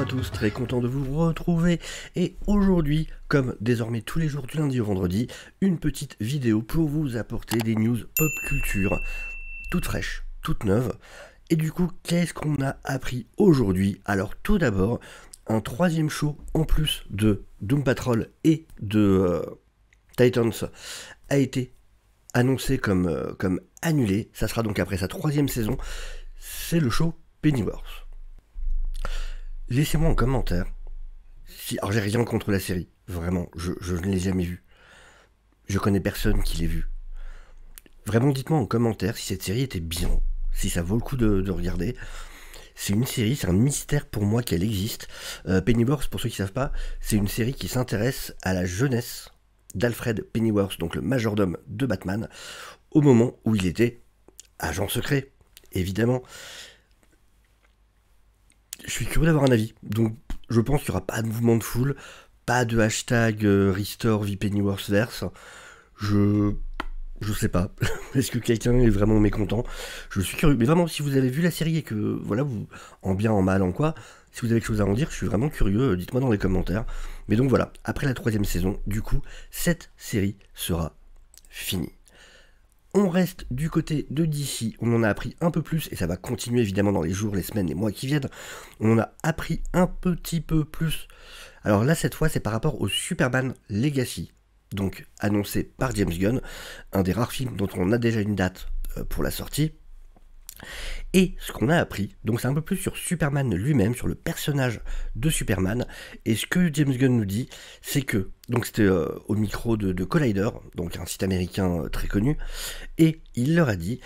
à tous, très content de vous retrouver et aujourd'hui, comme désormais tous les jours du lundi au vendredi, une petite vidéo pour vous apporter des news pop culture, toutes fraîches, toutes neuves. Et du coup, qu'est-ce qu'on a appris aujourd'hui Alors tout d'abord, un troisième show en plus de Doom Patrol et de euh, Titans a été annoncé comme, euh, comme annulé, ça sera donc après sa troisième saison, c'est le show Pennyworth laissez-moi en commentaire. Si, alors j'ai rien contre la série, vraiment, je, ne l'ai jamais vue. Je connais personne qui l'ait vue. Vraiment, dites-moi en commentaire si cette série était bien, si ça vaut le coup de, regarder. C'est une série, c'est un mystère pour moi qu'elle existe. Euh, Pennyworth, pour ceux qui ne savent pas, c'est une série qui s'intéresse à la jeunesse d'Alfred Pennyworth, donc le majordome de Batman, au moment où il était agent secret, évidemment je suis curieux d'avoir un avis. Donc, je pense qu'il n'y aura pas de mouvement de foule, pas de hashtag euh, Restore Restore VPennyWorthverse. Je. Je sais pas. Est-ce que quelqu'un est vraiment mécontent Je suis curieux. Mais vraiment, si vous avez vu la série et que, voilà, vous, en bien, en mal, en quoi, si vous avez quelque chose à en dire, je suis vraiment curieux, euh, dites-moi dans les commentaires. Mais donc voilà, après la troisième saison, du coup, cette série sera finie. On reste du côté de DC, on en a appris un peu plus, et ça va continuer évidemment dans les jours, les semaines, les mois qui viennent. On en a appris un petit peu plus. Alors là, cette fois, c'est par rapport au Superman Legacy, donc annoncé par James Gunn, un des rares films dont on a déjà une date euh, pour la sortie et ce qu'on a appris. Donc c'est un peu plus sur Superman lui-même, sur le personnage de Superman. Et ce que James Gunn nous dit, c'est que, donc c'était euh, au micro de, Collider, donc un site américain euh, très connu, et il leur a dit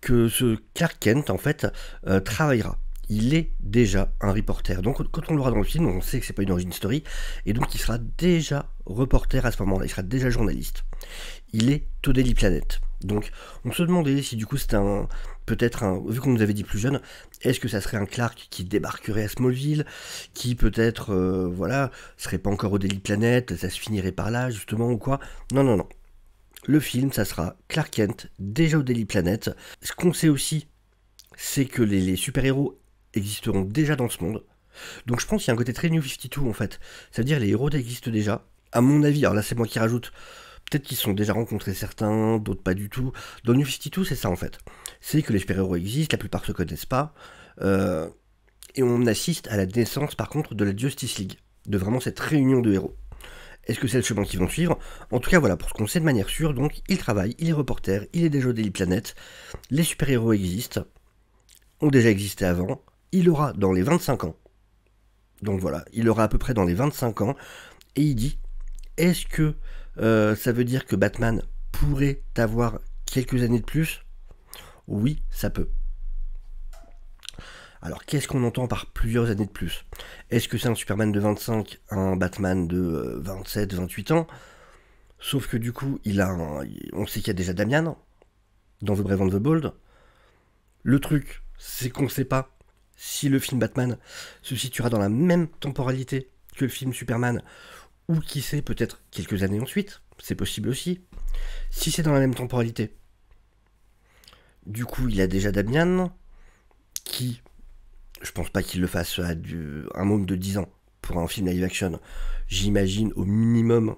que ce Clark Kent, en fait, euh, travaillera il est déjà un reporter. Donc quand on l'aura dans le film, on sait que c'est pas une origin story, et donc il sera déjà reporter à ce moment-là, il sera déjà journaliste. Il est au Daily Planet. Donc on se demandait si du coup c'était un peut-être un vu qu'on nous avait dit plus jeune, est-ce que ça serait un Clark qui débarquerait à Smallville, qui peut-être euh, voilà serait pas encore au Daily Planet, ça se finirait par là justement ou quoi Non non non. Le film ça sera Clark Kent déjà au Daily Planet. Ce qu'on sait aussi, c'est que les, super héros existeront déjà dans ce monde. Donc je pense qu'il y a un côté très New 52 en fait. C'est-à-dire les héros existent déjà. À mon avis, alors là c'est moi qui rajoute, Peut-être qu'ils sont déjà rencontrés certains, d'autres pas du tout. Dans New 2, c'est ça en fait. C'est que les super-héros existent, la plupart se connaissent pas. Euh, et on assiste à la naissance par contre de la Justice League, de vraiment cette réunion de héros. Est-ce que c'est le chemin qu'ils vont suivre En tout cas, voilà, pour ce qu'on sait de manière sûre, donc il travaille, il est reporter, il est déjà au Daily Planet, les super-héros existent, ont déjà existé avant, il aura dans les 25 ans, donc voilà, il aura à peu près dans les 25 ans, et il dit, est-ce que euh, ça veut dire que Batman pourrait avoir quelques années de plus Oui, ça peut. Alors qu'est-ce qu'on entend par plusieurs années de plus Est-ce que c'est un Superman de 25, un Batman de 27, euh, 28 ans Sauf que du coup, il a on sait qu'il y a déjà Damian dans The Brave and the Bold. Le truc, c'est qu'on ne sait pas si le film Batman se situera dans la même temporalité que le film Superman ou qui sait, peut-être quelques années ensuite, c'est possible aussi, si c'est dans la même temporalité. Du coup, il a déjà Damian, qui, je pense pas qu'il le fasse à du, un môme de 10 ans pour un film live action. J'imagine au minimum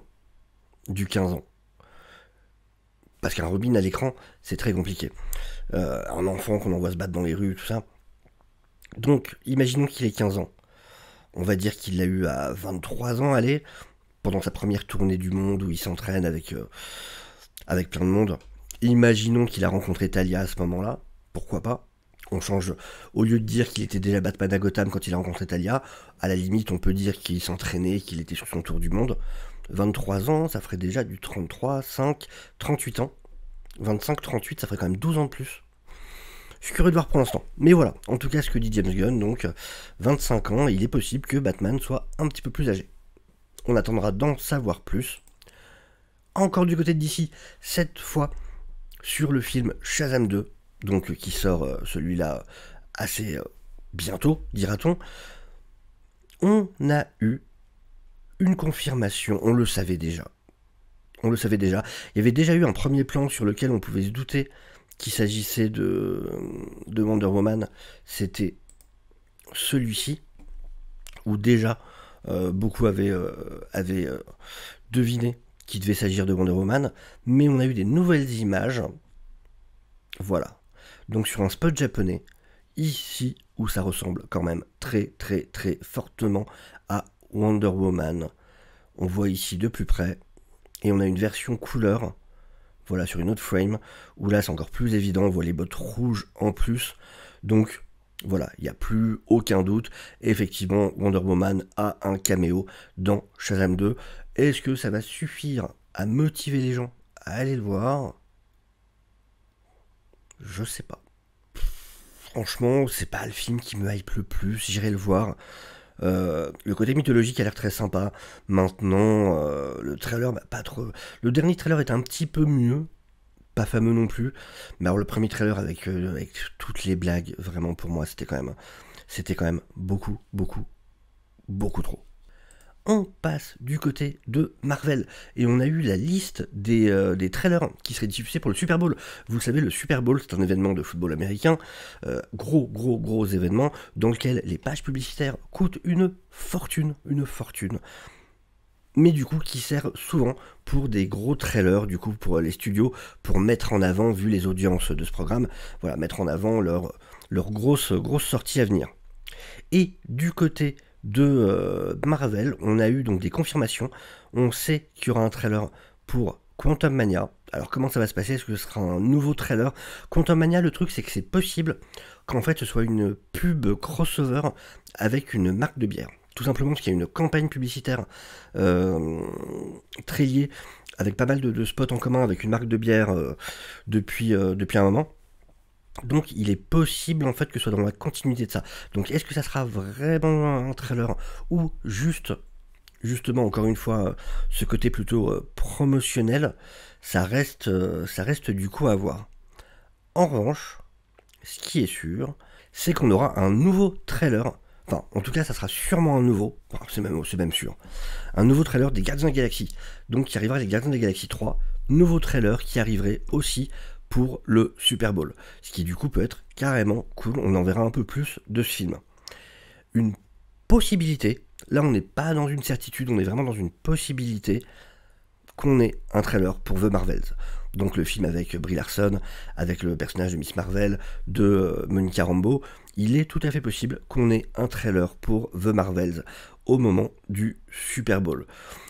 du 15 ans. Parce qu'un Robin à l'écran, c'est très compliqué. Euh, un enfant qu'on envoie se battre dans les rues, tout ça. Donc, imaginons qu'il ait 15 ans. On va dire qu'il l'a eu à 23 ans, allez pendant sa première tournée du monde où il s'entraîne avec, euh, avec plein de monde. Imaginons qu'il a rencontré Talia à ce moment-là, pourquoi pas on change, au lieu de dire qu'il était déjà Batman à Gotham quand il a rencontré Talia, à la limite on peut dire qu'il s'entraînait, qu'il était sur son tour du monde. 23 ans, ça ferait déjà du 33, 5, 38 ans. 25, 38, ça ferait quand même 12 ans de plus. Je suis curieux de voir pour l'instant. Mais voilà, en tout cas ce que dit James Gunn, donc 25 ans, il est possible que Batman soit un petit peu plus âgé. On attendra d'en savoir plus. Encore du côté d'ici, cette fois sur le film Shazam 2, donc qui sort euh, celui-là assez euh, bientôt, dira-t-on. On a eu une confirmation, on le savait déjà. On le savait déjà. Il y avait déjà eu un premier plan sur lequel on pouvait se douter qu'il s'agissait de, de Wonder Woman. C'était celui-ci, Ou déjà euh, beaucoup avaient, euh, euh, deviné qu'il devait s'agir de Wonder Woman, mais on a eu des nouvelles images. Voilà. Donc sur un spot japonais, ici où ça ressemble quand même très très très fortement à Wonder Woman. On voit ici de plus près et on a une version couleur. Voilà sur une autre frame où là c'est encore plus évident, on voit les bottes rouges en plus. Donc voilà, il n'y a plus aucun doute. Effectivement, Wonder Woman a un caméo dans Shazam 2. Est-ce que ça va suffire à motiver les gens à aller le voir Je sais pas. Franchement, c'est pas le film qui me hype le plus. J'irai le voir. Euh, le côté mythologique a l'air très sympa. Maintenant, euh, le trailer, bah, pas trop. Le dernier trailer est un petit peu mieux, pas fameux non plus. Mais alors le premier trailer avec, euh, avec toutes les blagues, vraiment pour moi, c'était quand même, c'était quand même beaucoup, beaucoup, beaucoup trop. On passe du côté de Marvel et on a eu la liste des, euh, des trailers qui seraient diffusés pour le Super Bowl. Vous le savez, le Super Bowl, c'est un événement de football américain, euh, gros, gros, gros événement dans lequel les pages publicitaires coûtent une fortune, une fortune mais du coup qui sert souvent pour des gros trailers, du coup pour euh, les studios, pour mettre en avant, vu les audiences de ce programme, voilà, mettre en avant leur, leur grosse, grosse sortie à venir. Et du côté de euh, Marvel, on a eu donc des confirmations, on sait qu'il y aura un trailer pour Quantum Mania. Alors comment ça va se passer Est-ce que ce sera un nouveau trailer Quantum Mania, le truc c'est que c'est possible qu'en fait ce soit une pub crossover avec une marque de bière tout simplement parce qu'il y a une campagne publicitaire euh, avec pas mal de, spots en commun, avec une marque de bière euh, depuis, euh, depuis un moment. Donc il est possible en fait que ce soit dans la continuité de ça. Donc est-ce que ça sera vraiment un trailer ou juste justement encore une fois euh, ce côté plutôt promotionnel, ça reste, ça reste du coup à voir. En revanche, ce qui est sûr, c'est qu'on aura un nouveau trailer Enfin, en tout cas, ça sera sûrement un nouveau, c'est même, même sûr, un nouveau trailer des Gardiens de la Galaxie. Donc, qui arrivera les Gardiens de la Galaxie 3, nouveau trailer qui arriverait aussi pour le Super Bowl. Ce qui, du coup, peut être carrément cool. On en verra un peu plus de ce film. Une possibilité, là, on n'est pas dans une certitude, on est vraiment dans une possibilité qu'on ait un trailer pour The Marvels. Donc, le film avec Brie Larson, avec le personnage de Miss Marvel, de euh, Monica Rambeau il est tout à fait possible qu'on ait un trailer pour The Marvels au moment du Super Bowl.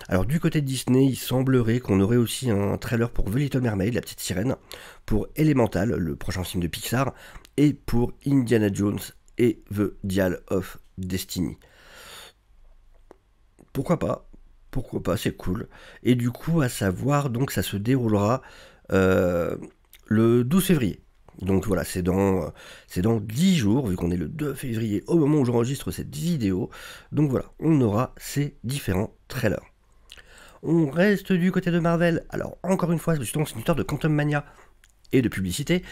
Alors du côté de Disney, il semblerait qu'on aurait aussi un trailer pour The Little Mermaid, la petite sirène, pour Elemental, le prochain film de Pixar, et pour Indiana Jones et The Dial of Destiny. Pourquoi pas Pourquoi pas C'est cool. Et du coup, à savoir, donc ça se déroulera euh, le 12 février. Donc voilà, c'est dans, c'est 10 jours, vu qu'on est le 2 février au moment où j'enregistre cette vidéo. Donc voilà, on aura ces différents trailers. On reste du côté de Marvel. Alors encore une fois, justement, c'est une histoire de Quantum Mania et de publicité.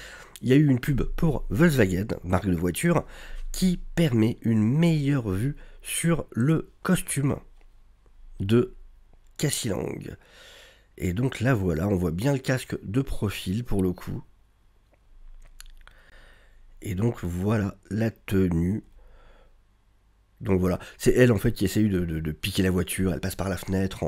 Il y a eu une pub pour Volkswagen, marque de voiture, qui permet une meilleure vue sur le costume de Cassilang. Et donc là voilà, on voit bien le casque de profil pour le coup, et donc voilà la tenue. Donc voilà, c'est elle en fait qui essaye de, piquer la voiture, elle passe par la fenêtre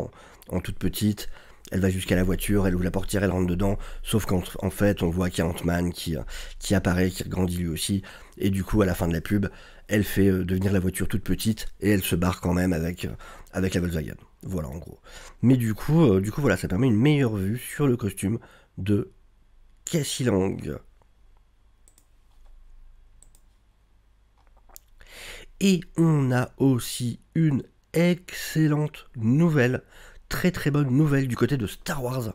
en, toute petite, elle va jusqu'à la voiture, elle ouvre la portière, elle rentre dedans, sauf qu'en fait on voit qu'il y a Ant-Man euh, qui, apparaît, qui grandit lui aussi, et du coup à la fin de la pub, elle fait euh, devenir la voiture toute petite, et elle se barre quand même avec, euh, avec la Volkswagen. Voilà en gros. Mais du coup, du coup voilà, ça permet une meilleure vue sur le costume de Cassie Lang. Et on a aussi une excellente nouvelle, très très bonne nouvelle du côté de Star Wars.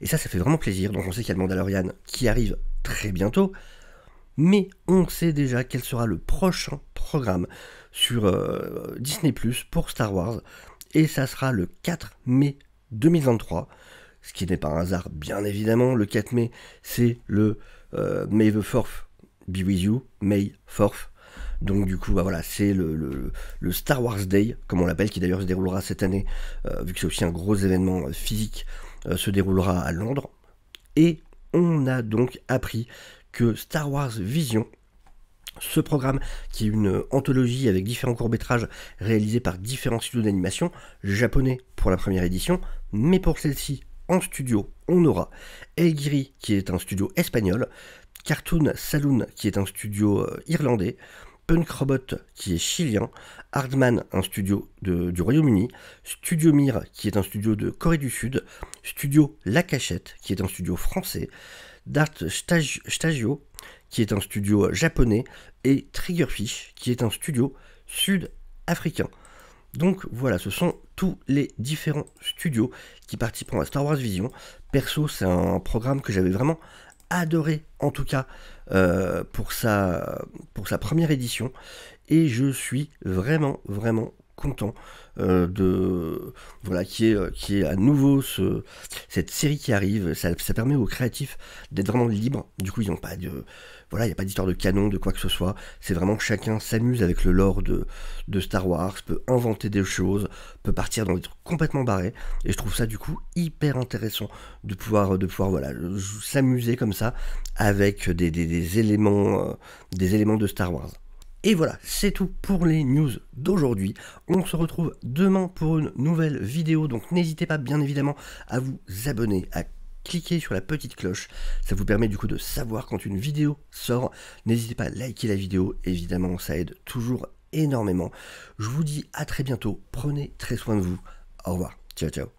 Et ça, ça fait vraiment plaisir. Donc on sait qu'il y a le Mandalorian qui arrive très bientôt. Mais on sait déjà quel sera le prochain programme sur euh, Disney Plus pour Star Wars. Et ça sera le 4 mai 2023. Ce qui n'est pas un hasard, bien évidemment. Le 4 mai, c'est le euh, May the 4th be with you. May 4th donc du coup, bah voilà, c'est le, Star Wars Day, comme on l'appelle, qui d'ailleurs se déroulera cette année, euh, vu que c'est aussi un gros événement euh, physique, euh, se déroulera à Londres. Et on a donc appris que Star Wars Vision, ce programme, qui est une anthologie avec différents courts-métrages réalisés par différents studios d'animation, japonais pour la première édition, mais pour celle-ci, en studio, on aura El qui est un studio espagnol, Cartoon Saloon, qui est un studio irlandais, Punk Robot qui est chilien, Hardman, un studio du Royaume-Uni, Studio Mir qui est un studio de Corée du Sud, Studio La Cachette qui est un studio français, Dart Stagio qui est un studio japonais et Triggerfish qui est un studio sud-africain. Donc voilà, ce sont tous les différents studios qui participeront à Star Wars Vision. Perso, c'est un programme que j'avais vraiment adoré en tout cas euh, pour, pour sa première édition et je suis vraiment vraiment content euh, de voilà qui est euh, qui est à nouveau cette série qui arrive. Ça, permet aux créatifs d'être vraiment libres. Du coup, ils n'ont pas de voilà, il n'y a pas d'histoire de canon, de quoi que ce soit. C'est vraiment que chacun s'amuse avec le lore de, Star Wars, peut inventer des choses, peut partir dans des trucs complètement barrés. Et je trouve ça du coup hyper intéressant de pouvoir, de pouvoir voilà, s'amuser comme ça avec des, éléments, euh, des éléments de Star Wars. Et voilà, c'est tout pour les news d'aujourd'hui. On se retrouve demain pour une nouvelle vidéo, donc n'hésitez pas bien évidemment à vous abonner, à cliquer sur la petite cloche, ça vous permet du coup de savoir quand une vidéo sort. N'hésitez pas à liker la vidéo, évidemment ça aide toujours énormément. Je vous dis à très bientôt, prenez très soin de vous. Au revoir, ciao ciao.